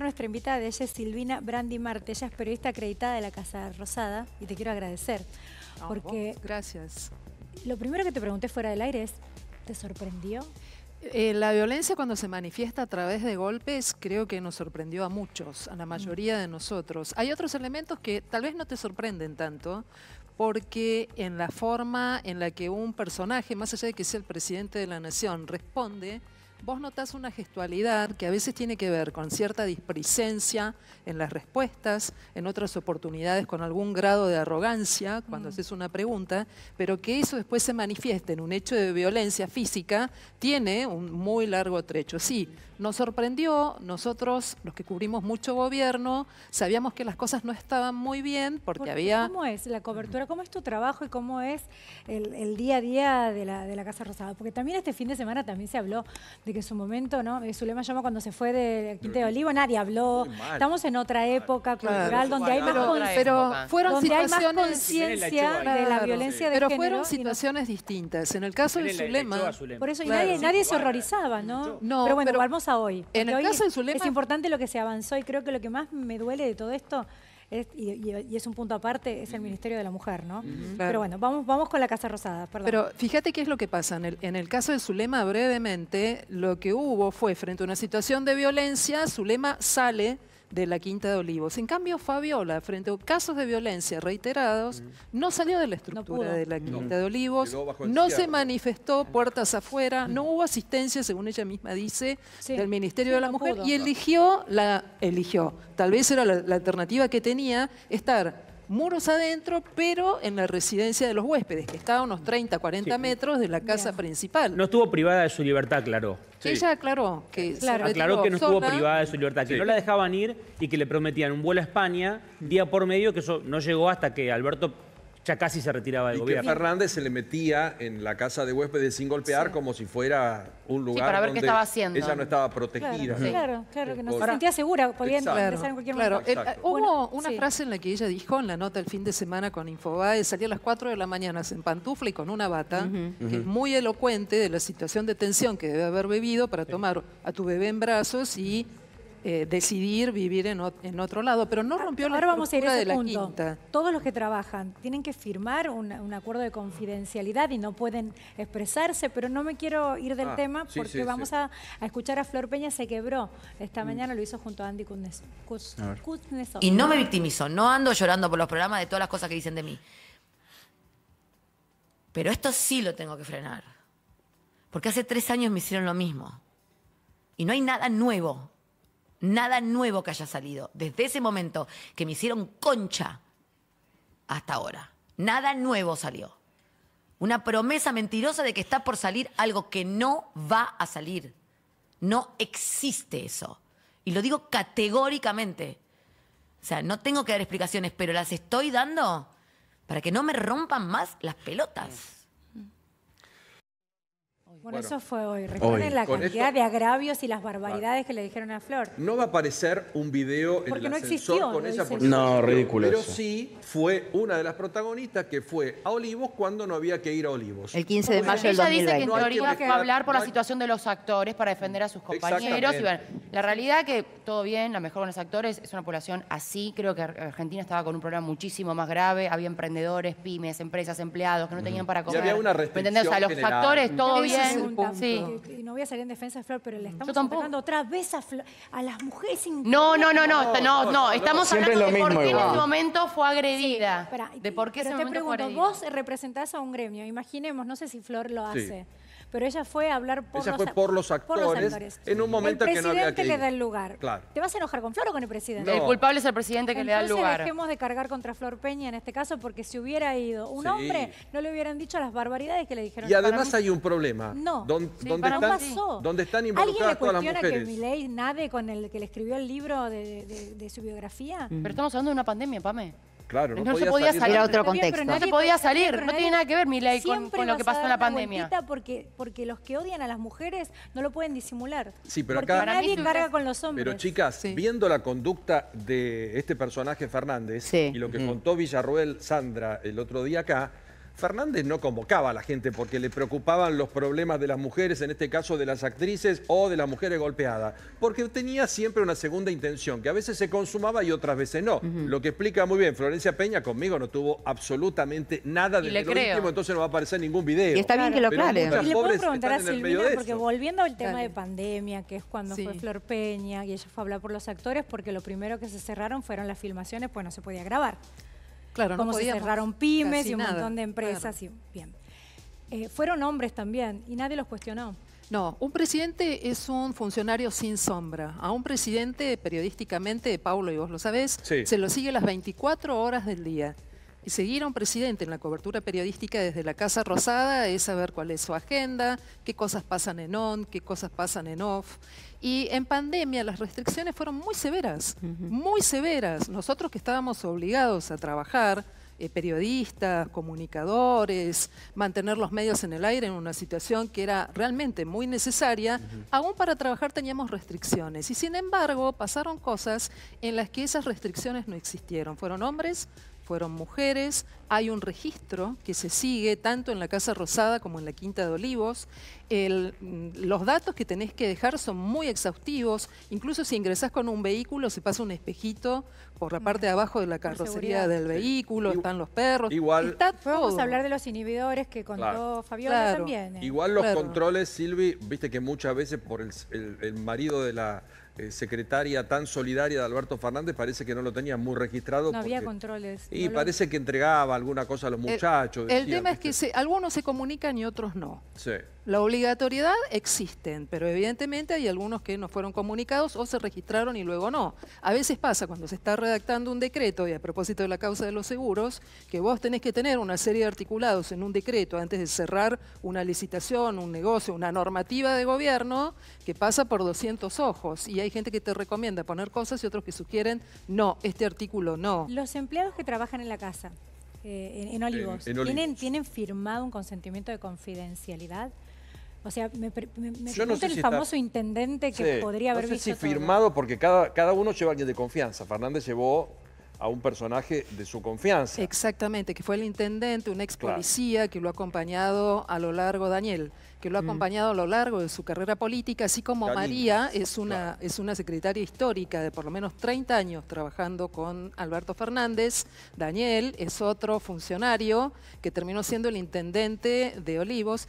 nuestra invitada, de ella es Silvina Brandi Marte, ella es periodista acreditada de la Casa Rosada y te quiero agradecer. Ah, porque gracias. Lo primero que te pregunté fuera del aire es, ¿te sorprendió? Eh, la violencia cuando se manifiesta a través de golpes creo que nos sorprendió a muchos, a la mm. mayoría de nosotros. Hay otros elementos que tal vez no te sorprenden tanto, porque en la forma en la que un personaje, más allá de que sea el presidente de la nación, responde vos notás una gestualidad que a veces tiene que ver con cierta displicencia en las respuestas, en otras oportunidades con algún grado de arrogancia cuando mm. haces una pregunta, pero que eso después se manifieste en un hecho de violencia física, tiene un muy largo trecho. Sí, nos sorprendió, nosotros, los que cubrimos mucho gobierno, sabíamos que las cosas no estaban muy bien porque, había... ¿Cómo es la cobertura? ¿Cómo es tu trabajo y cómo es el, día a día de la, de la Casa Rosada? Porque también este fin de semana también se habló de que es un momento, ¿no? Eh, Zulema llamó cuando se fue de Quinte de Olivo, nadie habló. Estamos en otra época cultural donde hay más Pero fueron situaciones. conciencia de la violencia de Pero fueron situaciones distintas. En el caso de Zulema. Por eso, nadie, se horrorizaba, ¿no? Pero bueno, vamos a hoy. En el caso de Zulema. Es importante lo que se avanzó y creo que lo que más me duele de todo esto y, es un punto aparte, es el Ministerio de la Mujer, ¿no? Pero bueno, vamos, vamos con la Casa Rosada, perdón. Pero fíjate qué es lo que pasa. en el caso de Zulema, brevemente, lo que hubo fue, frente a una situación de violencia, Zulema sale de la Quinta de Olivos. En cambio, Fabiola, frente a casos de violencia reiterados, mm. no salió de la estructura de la Quinta de Olivos, no se manifestó puertas afuera, mm. no hubo asistencia, según ella misma dice, del Ministerio de la Mujer y eligió, la eligió, tal vez era la alternativa que tenía, estar muros adentro, pero en la residencia de los huéspedes, que estaba a unos 30, 40 metros de la casa principal. No estuvo privada de su libertad, claro. Ella aclaró que, claro. aclaró que no estuvo privada de su libertad, que no la dejaban ir y que le prometían un vuelo a España día por medio, que eso no llegó hasta que Alberto ya casi se retiraba del gobierno. Que Fernández se le metía en la casa de huéspedes sin golpear como si fuera un lugar para ver donde estaba haciendo. ella no estaba protegida. Claro, claro, que no se sentía segura, podía entrar en cualquier momento. Eh, eh, hubo una frase en la que ella dijo en la nota el fin de semana con Infobae, salía a las 4 de la mañana en pantufla y con una bata, que es muy elocuente de la situación de tensión que debe haber bebido para tomar a tu bebé en brazos y eh, decidir vivir en, otro lado, pero no ah, rompió Ahora vamos a ir de la punto. Todos los que trabajan tienen que firmar un, acuerdo de confidencialidad y no pueden expresarse, pero no me quiero ir del ah, tema porque vamos A, escuchar a Flor Peña, se quebró esta mm. mañana, lo hizo junto a Andy Kutnesov. Y no me victimizo, no ando llorando por los programas de todas las cosas que dicen de mí. Pero esto sí lo tengo que frenar. Porque hace tres años me hicieron lo mismo. Y no hay nada nuevo. Nada nuevo que haya salido. Desde ese momento que me hicieron concha hasta ahora. Nada nuevo salió. Una promesa mentirosa de que está por salir algo que no va a salir. No existe eso. Y lo digo categóricamente. O sea, no tengo que dar explicaciones, pero las estoy dando para que no me rompan más las pelotas. Bueno, eso fue hoy. Recuerden la cantidad de agravios y las barbaridades que le dijeron a Flor. No va a aparecer un video en el no ascensor con ella. no, ridículo. Pero sí fue una de las protagonistas que fue a Olivos cuando no había que ir a Olivos. El 15 de mayo Ella dice que en teoría va a hablar por la situación de los actores para defender a sus compañeros. la realidad que todo bien, la mejor con los actores, es una población así. Creo que Argentina estaba con un problema muchísimo más grave. Había emprendedores, pymes, empresas, empleados que no tenían para comer. había una restricción los factores, todo bien. Sí. Y no voy a salir en defensa de Flor, pero le estamos atacando otra vez a, Flor, a las mujeres. No, no, no, no, no, Estamos hablando de por qué en ese momento fue agredida. de por qué Vos representás a un gremio. Imaginemos, no sé si Flor lo hace pero ella fue a hablar por, los, actores. En un momento que no había El presidente le da el lugar. ¿Te vas a enojar con Flor o con el presidente? El culpable es el presidente que le da el lugar. dejemos de cargar contra Flor Peña en este caso porque si hubiera ido un hombre no le hubieran dicho las barbaridades que le dijeron. Y además hay un problema. No. Don, sí, están, pasó. están involucradas ¿Alguien le cuestiona que Milei nade con el que le escribió el libro de, su biografía? Pero estamos hablando de una pandemia, Pame. Claro, no, se podía salir, a otro contexto. no se podía salir, no tiene nada que ver Mila, con, lo que pasó en la pandemia. Porque, porque los que odian a las mujeres no lo pueden disimular. Sí, pero acá nadie carga con los hombres. Pero chicas, viendo la conducta de este personaje Fernández y lo que contó Villarruel Sandra el otro día acá, Fernández no convocaba a la gente porque le preocupaban los problemas de las mujeres, en este caso de las actrices o de las mujeres golpeadas, porque tenía siempre una segunda intención, que a veces se consumaba y otras veces no. Lo que explica muy bien, Florencia Peña conmigo no tuvo absolutamente nada de lo último, entonces no va a aparecer ningún video. está bien que lo aclare. Y le puedo preguntar a Silvina, porque volviendo al tema de pandemia, que es cuando fue Flor Peña y ella fue a hablar por los actores, porque lo primero que se cerraron fueron las filmaciones, pues no se podía grabar. Claro, cómo cerraron pymes y un montón de empresas. bien. Eh, fueron hombres también y nadie los cuestionó. No, un presidente es un funcionario sin sombra. A un presidente, periodísticamente, Paulo, y vos lo sabés, se lo sigue las 24 horas del día. Seguir a un presidente en la cobertura periodística desde la Casa Rosada es saber cuál es su agenda, qué cosas pasan en on, qué cosas pasan en off. Y en pandemia las restricciones fueron muy severas, muy severas. Nosotros que estábamos obligados a trabajar, eh, periodistas, comunicadores, mantener los medios en el aire en una situación que era realmente muy necesaria, aún para trabajar teníamos restricciones. Y sin embargo, pasaron cosas en las que esas restricciones no existieron. Fueron hombres fueron mujeres. Hay un registro que se sigue tanto en la Casa Rosada como en la Quinta de Olivos. Mm, los datos que tenés que dejar son muy exhaustivos. Incluso si ingresás con un vehículo, se pasa un espejito por la mm. parte de abajo de la carrocería del vehículo, están los perros. Igual, Vamos a hablar de los inhibidores que contó Fabiola también. ¿eh? Igual los controles, Silvi, viste que muchas veces por el marido de la eh, secretaria tan solidaria de Alberto Fernández parece que no lo tenía muy registrado. No había controles. Y parece que entregaba alguna cosa a los muchachos. El, tema es que algunos se comunican y otros no. Sí. La obligatoriedad existen, pero evidentemente hay algunos que no fueron comunicados o se registraron y luego no. A veces pasa cuando se está redactando un decreto, y a propósito de la causa de los seguros, que vos tenés que tener una serie de articulados en un decreto antes de cerrar una licitación, un negocio, una normativa de gobierno que pasa por 200 ojos. Y hay gente que te recomienda poner cosas y otros que sugieren, no, este artículo no. Los empleados que trabajan en la casa, eh, en, Olivos, ¿tienen, ¿tienen firmado un consentimiento de confidencialidad? O sea, me, me, el famoso intendente que podría haber visto firmado, porque cada, cada uno lleva alguien de confianza. Fernández llevó a un personaje de su confianza. Exactamente, que fue el intendente, un ex policía que lo ha acompañado a lo largo, Daniel, que lo ha mm. acompañado a lo largo de su carrera política, así como María es una, es una secretaria histórica de por lo menos 30 años trabajando con Alberto Fernández. Daniel es otro funcionario que terminó siendo el intendente de Olivos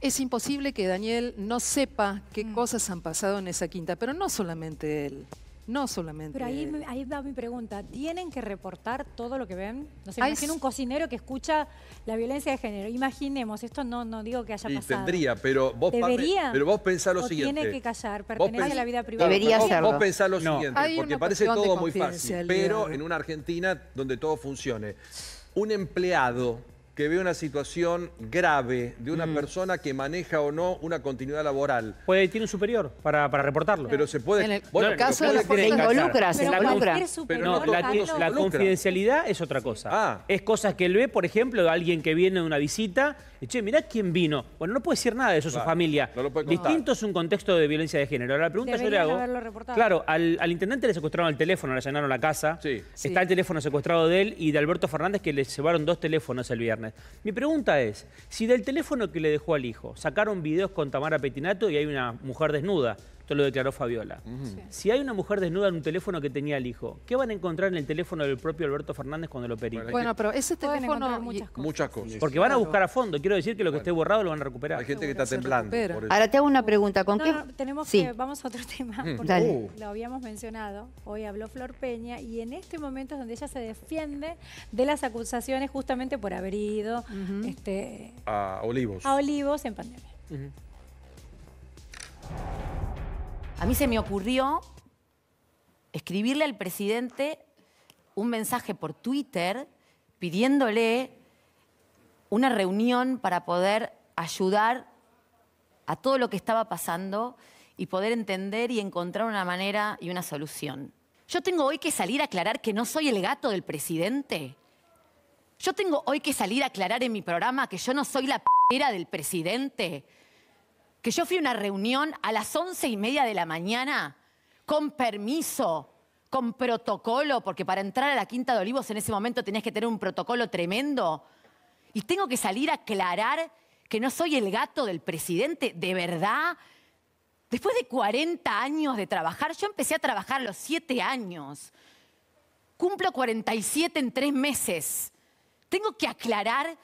es imposible que Daniel no sepa qué mm. cosas han pasado en esa quinta, pero no solamente él. No solamente. Pero ahí, va mi pregunta. ¿Tienen que reportar todo lo que ven? No sé, un cocinero que escucha la violencia de género. Imaginemos, esto no, no digo que haya y pasado. Tendría, pero vos, ¿Debería? pero vos pensás lo siguiente. Tiene que callar, pertenece a la vida privada. Debería hacerlo. vos pensás lo siguiente, porque parece todo muy fácil. Pero en una Argentina donde todo funcione, un empleado que ve una situación grave de una mm. persona que maneja o no una continuidad laboral. Puede ir un superior para, reportarlo. Pero se puede... En el, caso de la involucra, se involucra. la, confidencialidad es otra cosa. Ah. Es cosas que él ve, por ejemplo, de alguien que viene de una visita y che, mirá quién vino. Bueno, no puede decir nada de eso su familia. Distinto es un contexto de violencia de género. Ahora, la pregunta yo le hago. Claro, al, al, intendente le secuestraron el teléfono, le llenaron la casa. Está el teléfono secuestrado de él y de Alberto Fernández que le llevaron dos teléfonos el viernes. Mi pregunta es: si del teléfono que le dejó al hijo sacaron videos con Tamara Petinato y hay una mujer desnuda lo declaró Fabiola. Si hay una mujer desnuda en un teléfono que tenía el hijo, ¿qué van a encontrar en el teléfono del propio Alberto Fernández cuando lo periten? Bueno, pero ese teléfono... Muchas cosas. Muchas cosas. Porque van a buscar a fondo. Quiero decir que lo que esté borrado lo van a recuperar. Hay gente que está temblando. Ahora te hago una pregunta. ¿Con qué? tenemos que... Vamos a otro tema. Uh. Lo habíamos mencionado. Hoy habló Flor Peña y en este momento es donde ella se defiende de las acusaciones justamente por haber ido este, a Olivos. A Olivos en pandemia. A mí se me ocurrió escribirle al presidente un mensaje por Twitter pidiéndole una reunión para poder ayudar a todo lo que estaba pasando y poder entender y encontrar una manera y una solución. Yo tengo hoy que salir a aclarar que no soy el gato del presidente. Yo tengo hoy que salir a aclarar en mi programa que yo no soy la p***era del presidente que yo fui a una reunión a las once y media de la mañana con permiso, con protocolo, porque para entrar a la Quinta de Olivos en ese momento tenías que tener un protocolo tremendo. Y tengo que salir a aclarar que no soy el gato del presidente, de verdad. Después de 40 años de trabajar, yo empecé a trabajar a los 7 años. Cumplo 47 en 3 meses. Tengo que aclarar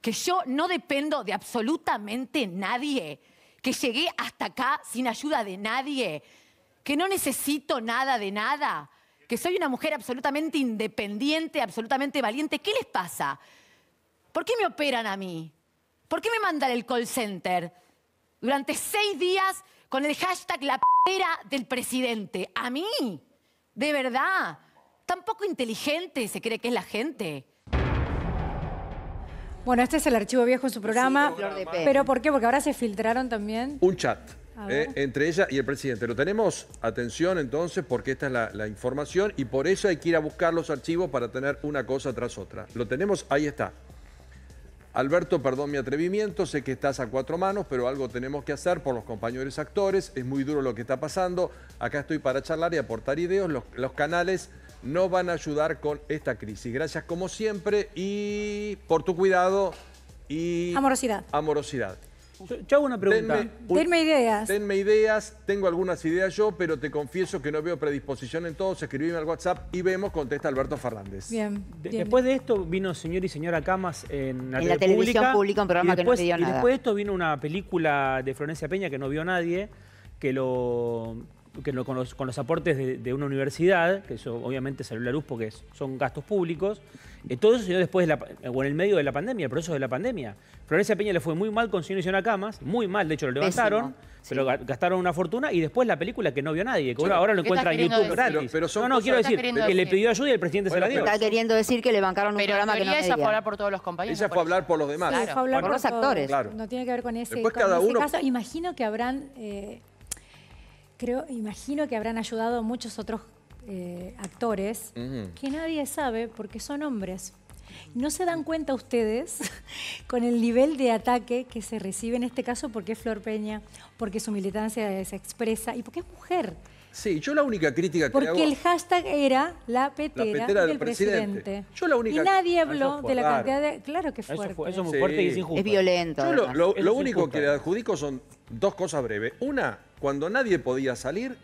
que yo no dependo de absolutamente nadie que llegué hasta acá sin ayuda de nadie, que no necesito nada de nada, que soy una mujer absolutamente independiente, absolutamente valiente. ¿Qué les pasa? ¿Por qué me operan a mí? ¿Por qué me mandan el call center? Durante seis días con el hashtag la pera del presidente. A mí, de verdad. Tampoco inteligente se cree que es la gente. Bueno, este es el archivo viejo en su programa. ¿Pero por qué? Porque ahora se filtraron también. Un chat. Eh, entre ella y el presidente. Lo tenemos, atención entonces, porque esta es la, información y por eso hay que ir a buscar los archivos para tener una cosa tras otra. Lo tenemos, ahí está. Alberto, perdón mi atrevimiento, sé que estás a cuatro manos, pero algo tenemos que hacer por los compañeros actores, es muy duro lo que está pasando. Acá estoy para charlar y aportar ideas, los canales no van a ayudar con esta crisis. Gracias como siempre y por tu cuidado y... Amorosidad. Amorosidad. Yo hago una pregunta. Denme, ideas. Tenme ideas. Tengo algunas ideas yo, pero te confieso que no veo predisposición en todos. Escribime al WhatsApp y vemos, contesta Alberto Fernández. Bien. Después de esto vino señor y señora Camas en la, en televisión pública, un programa que no nada. Y después de esto vino una película de Florencia Peña que no vio nadie, que lo que con, los, con los aportes de, una universidad, que eso obviamente salió a la luz porque son gastos públicos, eh, todo eso se dio después, de la, eh, o en el medio de la pandemia, el proceso de la pandemia. Florencia Peña le fue muy mal con Sino y Camas, muy mal, de hecho lo levantaron, pero gastaron una fortuna y después la película que no vio nadie, que ahora, lo encuentra en YouTube gratis. no, no, quiero decir, que le pidió ayuda y el presidente se la dio. Está queriendo decir que le bancaron un programa que no ella fue a hablar por todos los compañeros. Ella fue a hablar por los demás. Claro. hablar por, los actores. No tiene que ver con ese, después caso. Imagino que habrán... Eh, creo, imagino que habrán ayudado muchos otros eh, actores que nadie sabe porque son hombres. No se dan cuenta ustedes con el nivel de ataque que se recibe en este caso porque es Flor Peña, porque su militancia se expresa y porque es mujer. Sí, yo la única crítica que Porque el hashtag era la petera, del, presidente. Yo la única... Y nadie ah, habló de la cantidad de... Claro que es ah, muy fuerte y es injusto. Es violento. Yo lo, único que le adjudico son dos cosas breves. Una, cuando nadie podía salir,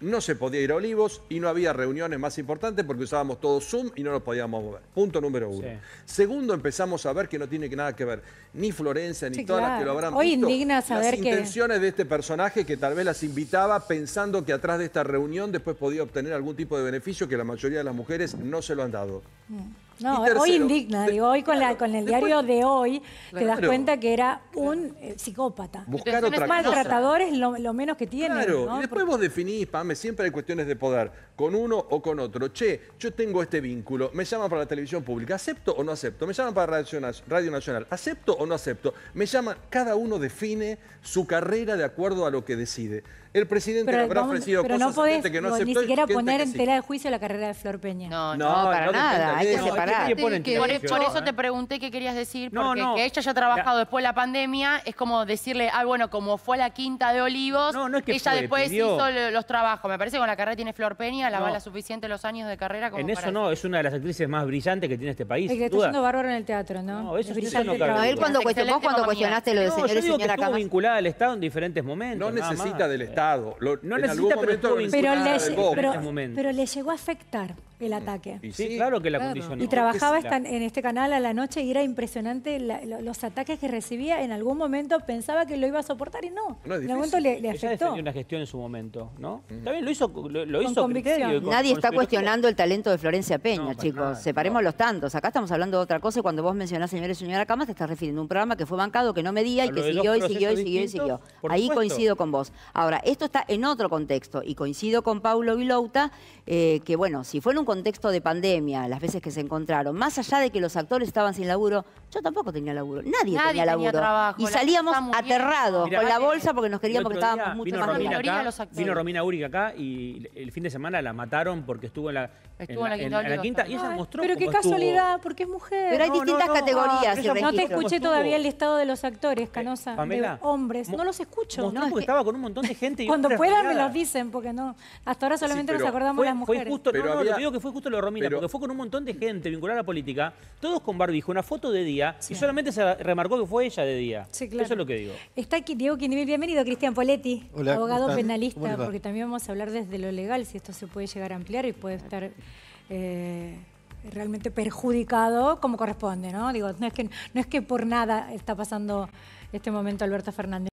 no se podía ir a Olivos y no había reuniones más importantes porque usábamos todo Zoom y no nos podíamos mover. Punto número uno. Segundo, empezamos a ver que no tiene nada que ver ni Florencia ni todas las que lo habrán Hoy indigna saber las intenciones de este personaje que tal vez las invitaba pensando que atrás de esta reunión después podía obtener algún tipo de beneficio que la mayoría de las mujeres no se lo han dado. Mm. No, hoy indigna, digo, hoy con, el diario de hoy te das cuenta que era un eh, psicópata. Buscar otra maltratadores lo, lo menos que tiene. Claro, y después vos definís, Pame, siempre hay cuestiones de poder con uno o con otro. Che, yo tengo este vínculo, me llaman para la televisión pública, ¿acepto o no acepto? Me llaman para Radio Nacional, ¿acepto o no acepto? Me llaman, cada uno define su carrera de acuerdo a lo que decide. El presidente le habrá ofrecido cosas no que no aceptó. Ni siquiera poner en tela de juicio la carrera de Flor Peña. No, no, para nada. Hay que separar. Por, eso te pregunté qué querías decir, porque que ella haya trabajado después de la pandemia es como decirle, ah, bueno, como fue la quinta de Olivos, ella después hizo los trabajos. Me parece que con la carrera tiene Flor Peña la bala suficiente los años de carrera como En eso no, es una de las actrices más brillantes que tiene este país. Es que está siendo bárbaro en el teatro, ¿no? No, eso es sí, no él cuando, vos cuando cuestionaste lo de no, señores yo digo que estuvo vinculada al Estado en diferentes momentos. No necesita del Estado. Lo, no en necesita, algún pero momento pero, le, momentos. pero le llegó a afectar el ataque. Y sí, claro que la Y trabajaba en este canal a la noche y era impresionante los ataques que recibía. En algún momento pensaba que lo iba a soportar y no. en algún momento le, afectó. una gestión en su momento, ¿no? También lo hizo, hizo Nadie está cuestionando el talento de Florencia Peña, chicos. Separemos los tantos. Acá estamos hablando de otra cosa y cuando vos mencionás señores y señora Cama, te estás refiriendo a un programa que fue bancado, que no medía y que siguió y siguió y siguió y siguió. Ahí coincido con vos. Ahora, esto está en otro contexto y coincido con Paulo Vilouta eh, que bueno, si fuera un contexto de pandemia, las veces que se encontraron, más allá de que los actores estaban sin laburo, yo tampoco tenía laburo. Nadie, tenía laburo. y salíamos aterrados con la bolsa porque nos queríamos porque estábamos mucho más Romina los Vino Romina Uric acá y el fin de semana la mataron porque estuvo en la, quinta, y ella mostró Pero qué casualidad, porque es mujer. Pero hay distintas categorías. no te escuché todavía el listado de los actores, Canosa. de hombres. No los escucho. Mostró porque estaba con un montón de gente. Cuando puedan me los dicen, porque no. Hasta ahora solamente nos acordamos las mujeres. Fue justo, no, digo que fue justo lo Romina, porque fue con un montón de gente vinculada a la política, todos con barbijo, una foto de día y solamente se remarcó que fue ella de día. Eso es lo que digo. Está aquí Diego Quindimil, bienvenido, Cristian Poletti, abogado penalista, porque también vamos a hablar desde lo legal, si esto se puede llegar a ampliar y puede estar... Eh, realmente perjudicado como corresponde, ¿no? Digo, no es que, no es que por nada está pasando este momento Alberto Fernández.